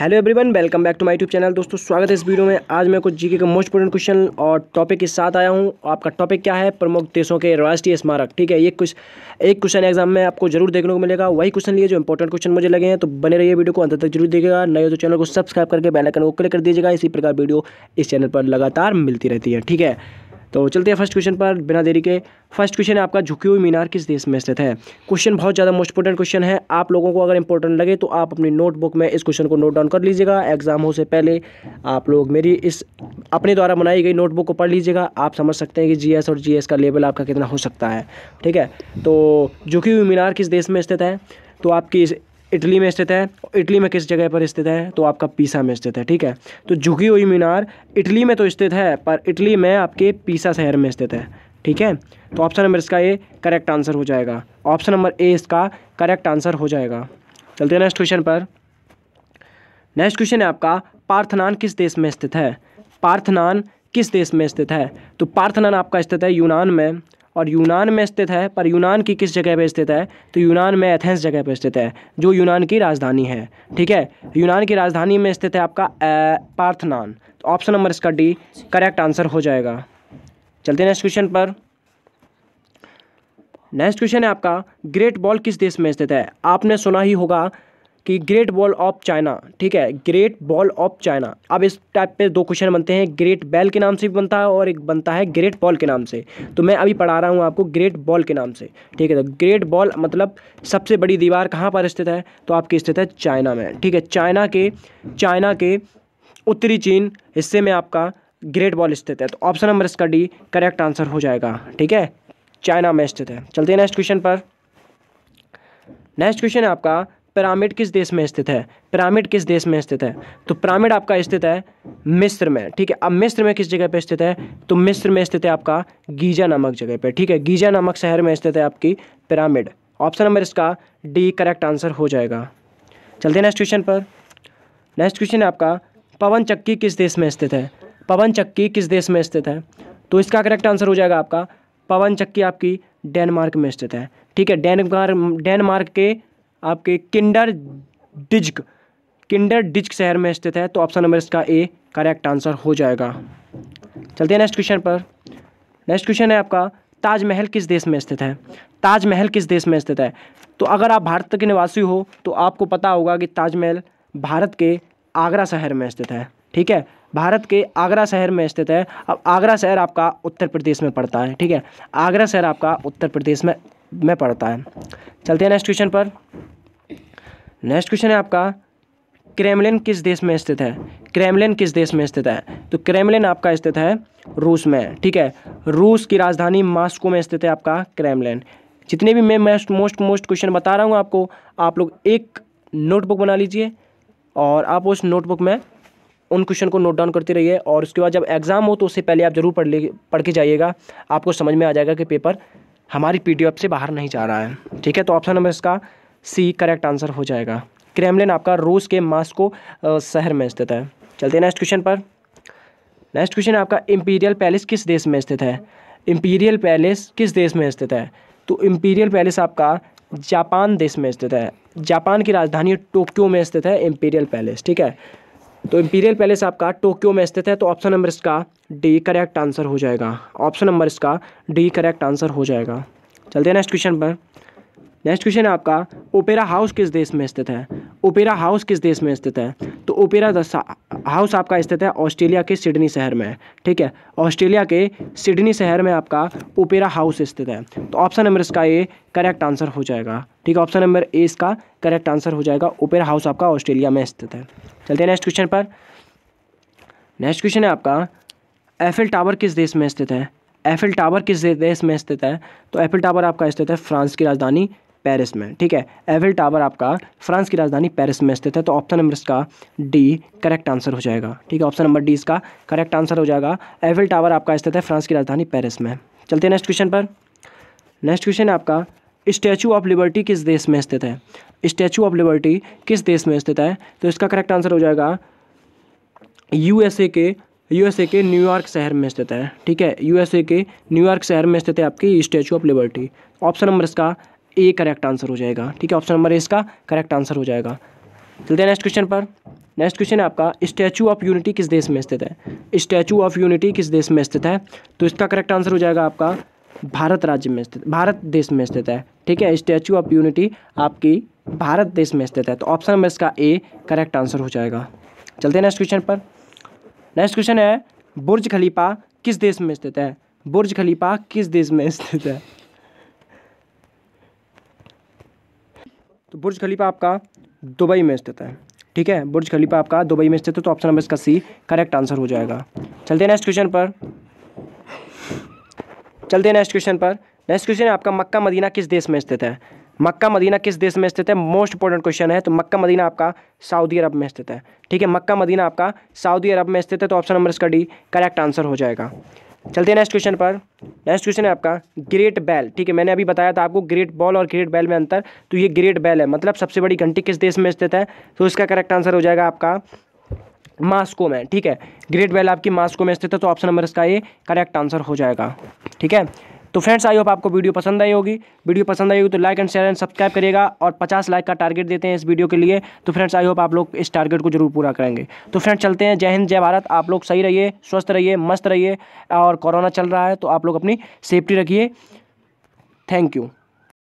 hello everyone welcome back to my YouTube channel दोस्तों स्वागत है इस वीडियो में आज मैं कुछ जीके का मोस्ट इंपोर्टेंट क्वेश्चन और टॉपिक के साथ आया हूं आपका टॉपिक क्या है प्रमुख देशों के राष्ट्रीय स्मारक ठीक है ये कुछ एक क्वेश्चन एग्जाम में आपको जरूर देखने को मिलेगा वही क्वेश्चन लिए जो इंपॉर्टेंट क्वेश्चन मुझे लगे हैं तो बने रहिए वीडियो को अंत तक जरूर देखेगा नए तो चैनल को सब्सक्राइब करके बैलाइकन को क्लिक कर दीजिएगा इसी प्रकार वीडियो इस चैनल पर लगातार मिलती रहती है ठीक है तो चलते हैं फर्स्ट क्वेश्चन पर बिना देरी के फर्स्ट क्वेश्चन है आपका झुकी हुई मीनार किस देश में स्थित है क्वेश्चन बहुत ज़्यादा मोस्ट इंपॉर्टेंट क्वेश्चन है आप लोगों को अगर इंपॉर्टेंट लगे तो आप अपनी नोटबुक में इस क्वेश्चन को नोट डाउन कर लीजिएगा एग्जाम हो से पहले आप लोग मेरी इस अपने द्वारा बनाई गई नोटबुक को पढ़ लीजिएगा आप समझ सकते हैं कि जी और जी का लेवल आपका कितना हो सकता है ठीक है तो झुकी हुई मीनार किस देश में स्थित है तो आपकी इटली में स्थित है इटली में किस जगह पर स्थित है तो आपका पीसा में स्थित है ठीक है तो झुकी हुई मीनार इटली में तो स्थित है पर इटली में आपके पीसा शहर में स्थित है ठीक है तो ऑप्शन नंबर इसका ये करेक्ट आंसर हो जाएगा ऑप्शन नंबर ए इसका करेक्ट आंसर हो जाएगा चलते हैं नेक्स्ट क्वेश्चन पर नेक्स्ट क्वेश्चन है आपका पार्थनान किस देश में स्थित है पार्थनान किस देश में स्थित है तो पार्थनान आपका स्थित है यूनान में और यूनान में स्थित है पर यूनान की किस जगह पर स्थित है तो यूनान में एथेंस जगह पर स्थित है जो यूनान की राजधानी है ठीक है यूनान की राजधानी में स्थित है आपका पार्थनान तो ऑप्शन नंबर इसका डी करेक्ट आंसर हो जाएगा चलते नेक्स्ट क्वेश्चन पर नेक्स्ट क्वेश्चन है आपका ग्रेट बॉल किस देश में स्थित है आपने सुना ही होगा कि ग्रेट वॉल ऑफ चाइना ठीक है ग्रेट वॉल ऑफ चाइना अब इस टाइप पे दो क्वेश्चन बनते हैं ग्रेट बैल के नाम से भी बनता है और एक बनता है ग्रेट बॉल के नाम से तो मैं अभी पढ़ा रहा हूँ आपको ग्रेट बॉल के नाम से ठीक है तो ग्रेट बॉल मतलब सबसे बड़ी दीवार कहाँ पर स्थित है तो आपकी स्थित है चाइना में ठीक है चाइना के चाइना के उत्तरी चीन हिस्से में आपका ग्रेट बॉल स्थित है तो ऑप्शन नंबर इसका डी करेक्ट आंसर हो जाएगा ठीक है चाइना में स्थित है चलते हैं नेक्स्ट क्वेश्चन पर नेक्स्ट क्वेश्चन है आपका पिरामिड किस देश में स्थित है पिरामिड किस देश में स्थित है तो पिरामिड आपका स्थित है मिस्र में ठीक है अब मिस्र में किस जगह पर स्थित है तो मिस्र में स्थित है आपका गीजा नामक जगह पर ठीक है गीजा नामक शहर में स्थित है आपकी पिरामिड ऑप्शन नंबर इसका डी करेक्ट आंसर हो जाएगा चलते नेक्स्ट क्वेश्चन पर नेक्स्ट क्वेश्चन है आपका पवन चक्की किस देश में स्थित है पवन चक्की किस देश में स्थित है तो इसका करेक्ट आंसर हो जाएगा आपका पवन चक्की आपकी डेनमार्क में स्थित है ठीक है डेनमार्क डेनमार्क के आपके किंडर डिज्क किंडर डिज्क शहर में स्थित है तो ऑप्शन नंबर इसका ए करेक्ट आंसर हो जाएगा चलते हैं नेक्स्ट क्वेश्चन पर नेक्स्ट क्वेश्चन है आपका ताजमहल किस देश में स्थित है ताजमहल किस देश में स्थित है तो अगर आप भारत के निवासी हो तो आपको पता होगा कि ताजमहल भारत के आगरा शहर में स्थित है ठीक है भारत के आगरा शहर में स्थित है अब आगरा शहर आपका उत्तर प्रदेश में पड़ता है ठीक है आगरा शहर आपका उत्तर प्रदेश में में पड़ता है चलते हैं नेक्स्ट क्वेश्चन पर नेक्स्ट क्वेश्चन है आपका क्रेमलिन किस देश में स्थित है क्रेमलिन किस देश में स्थित है तो क्रेमलिन आपका स्थित है रूस में ठीक है रूस की राजधानी मास्को में स्थित है आपका क्रेमलिन जितने भी मैं मोस्ट मोस्ट क्वेश्चन बता रहा हूँ आपको आप लोग एक नोटबुक बना लीजिए और आप उस नोटबुक में उन क्वेश्चन को नोट डाउन करते रहिए और उसके बाद जब एग्ज़ाम हो तो उससे पहले आप ज़रूर पढ़ ले पढ़ के जाइएगा आपको समझ में आ जाएगा कि पेपर हमारी पी से बाहर नहीं जा रहा है ठीक है तो ऑप्शन नंबर इसका सी करेक्ट आंसर हो जाएगा क्रेमलिन आपका रूस के मास्को शहर में स्थित है चलते हैं नेक्स्ट क्वेश्चन पर नेक्स्ट क्वेश्चन आपका इम्पीरियल पैलेस किस देश में स्थित है इम्पीरियल पैलेस किस देश में स्थित है तो इम्पीरियल पैलेस आपका जापान देश में स्थित है जापान की राजधानी टोक्यो में स्थित है इम्पीरियल पैलेस ठीक है तो इम्पीरियल पैलेस आपका टोक्यो में स्थित है तो ऑप्शन नंबर इसका डी करेक्ट आंसर हो जाएगा ऑप्शन नंबर इसका डी करेक्ट आंसर हो जाएगा चलते हैं नेक्स्ट क्वेश्चन पर नेक्स्ट क्वेश्चन है आपका ओपेरा हाउस किस देश में स्थित है ओपेरा हाउस किस देश में स्थित है तो ओपेरा हाउस आपका स्थित है ऑस्ट्रेलिया के सिडनी शहर में है ठीक है ऑस्ट्रेलिया के सिडनी शहर में आपका ओपेरा हाउस स्थित है तो ऑप्शन नंबर इसका ये करेक्ट आंसर हो जाएगा ठीक है ऑप्शन नंबर ए इसका करेक्ट आंसर हो जाएगा ओपेरा हाउस आपका ऑस्ट्रेलिया में स्थित है चलते हैं नेक्स्ट क्वेश्चन पर नेक्स्ट क्वेश्चन है आपका एफिल टावर किस देश में स्थित है एफिल टावर किस देश में स्थित है तो एफिल टावर आपका स्थित है फ्रांस की राजधानी पेरिस में ठीक है एविल टावर आपका फ्रांस की राजधानी पेरिस में स्थित है तो ऑप्शन नंबर इसका डी करेक्ट आंसर हो जाएगा ठीक है ऑप्शन नंबर डी इसका करेक्ट आंसर हो जाएगा एविल टावर आपका स्थित है फ्रांस की राजधानी पेरिस में चलते हैं नेक्स्ट क्वेश्चन पर नेक्स्ट क्वेश्चन है आपका स्टैचू ऑफ लिबर्टी किस देश में स्थित है स्टैचू ऑफ लिबर्टी किस देश में स्थित है तो इसका करेक्ट आंसर हो जाएगा यूएसए के यूएसए के न्यूयॉर्क शहर में स्थित है ठीक है यूएसए के न्यूयॉर्क शहर में स्थित है आपकी Statue of Liberty option number इसका ए करेक्ट आंसर हो जाएगा ठीक है ऑप्शन नंबर ए इसका करेक्ट आंसर हो जाएगा चलते हैं नेक्स्ट क्वेश्चन पर नेक्स्ट क्वेश्चन है आपका स्टैचू ऑफ यूनिटी किस देश में स्थित है स्टैचू ऑफ यूनिटी किस देश में स्थित है तो इसका करेक्ट आंसर हो जाएगा आपका भारत राज्य में स्थित भारत देश में स्थित है ठीक है स्टैचू ऑफ यूनिटी आपकी भारत देश में स्थित है तो ऑप्शन नंबर इसका ए करेक्ट आंसर हो जाएगा चलते हैं नेक्स्ट क्वेश्चन पर नेक्स्ट क्वेश्चन है बुर्ज खलीफा किस देश में स्थित है बुर्ज खलीफा किस देश में स्थित है तो बुर्ज खलीफा आपका दुबई में स्थित है ठीक है बुर्ज खलीफा आपका दुबई में स्थित है तो ऑप्शन नंबर इसका सी करेक्ट आंसर हो जाएगा चलते हैं नेक्स्ट क्वेश्चन पर चलते हैं नेक्स्ट क्वेश्चन पर नेक्स्ट क्वेश्चन है आपका मक्का मदीना किस देश में स्थित है मक्का मदीना किस देश में स्थित है मोस्ट इंपॉर्टेंट क्वेश्चन है तो मक्का मदीना आपका सऊदी अरब में स्थित है ठीक है मक्का मदीना आपका सऊदी अरब में स्थित है तो ऑप्शन नंबर इसका डी करेक्ट आंसर हो जाएगा चलते हैं नेक्स्ट क्वेश्चन पर नेक्स्ट क्वेश्चन है आपका ग्रेट बैल ठीक है मैंने अभी बताया था आपको ग्रेट बॉल और ग्रेट बैल में अंतर तो ये ग्रेट बैल है मतलब सबसे बड़ी घंटी किस देश में स्थित है तो इसका करेक्ट आंसर हो जाएगा आपका मास्को में ठीक है ग्रेट बैल आपकी मास्को में स्थित है तो ऑप्शन नंबर इसका ये करेक्ट आंसर हो जाएगा ठीक है तो फ्रेंड्स आई होप आपको वीडियो पसंद आई होगी वीडियो पसंद आई होगी तो like and share and subscribe करेगा और पचास लाइक का टारगेट देते हैं इस वीडियो के लिए तो फ्रेंड्स आई होप आप लोग इस टारगेट को जरूर पूरा करेंगे तो फ्रेंड्स चलते हैं जय हिंद जय भारत आप लोग सही रहिए स्वस्थ रहिए मस्त रहिए और कोरोना चल रहा है तो आप लोग अपनी सेफ्टी रखिए थैंक यू